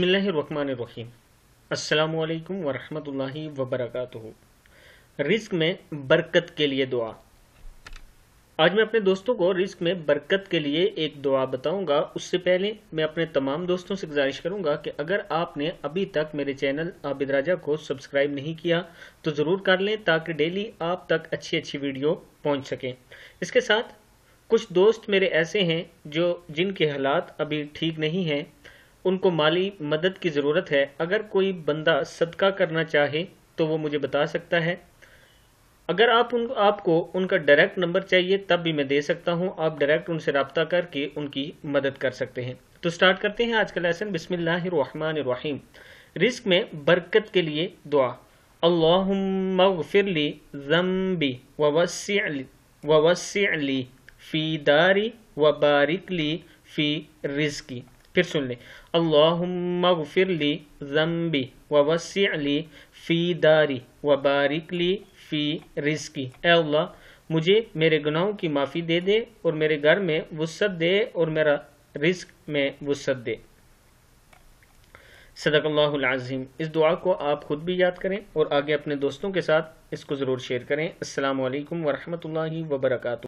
बसमीम अल्लाम वरहमल वबरक रिस्क में बरकत के लिए दुआ आज मैं अपने दोस्तों को रिस्क में बरकत के लिए एक दुआ बताऊंगा उससे पहले मैं अपने तमाम दोस्तों से गुजारिश करूंगा कि अगर आपने अभी तक मेरे चैनल आबिद राजा को सब्सक्राइब नहीं किया तो ज़रूर कर लें ताकि डेली आप तक अच्छी अच्छी वीडियो पहुंच सके इसके साथ कुछ दोस्त मेरे ऐसे हैं जो जिनके हालात अभी ठीक नहीं हैं उनको माली मदद की ज़रूरत है अगर कोई बंदा सदका करना चाहे तो वो मुझे बता सकता है अगर आप उन आपको उनका डायरेक्ट नंबर चाहिए तब भी मैं दे सकता हूँ आप डायरेक्ट उनसे रबता करके उनकी मदद कर सकते हैं तो स्टार्ट करते हैं आज का लेसन बिसमीम रिस्क में बरकत के लिए दुआ अल्लाफिरली ज़म्बी वसी वसी फ़ी दारी व बारिकली फ़ी रिस्की फिर सुन ले अल्लाहुम्मगफिरली ज़म्बी व वसी फ़ी दारी व बारिक फ़ी रिज़्क़ी ए अल्लाह मुझे मेरे गुनाहों की माफ़ी दे दे और मेरे घर में वसत दे और मेरा रिस्क में वसत दे सदकल्लाज़ीम इस दुआ को आप ख़ुद भी याद करें और आगे अपने दोस्तों के साथ इसको ज़रूर शेयर करें अल्लाम वरहमल वर्का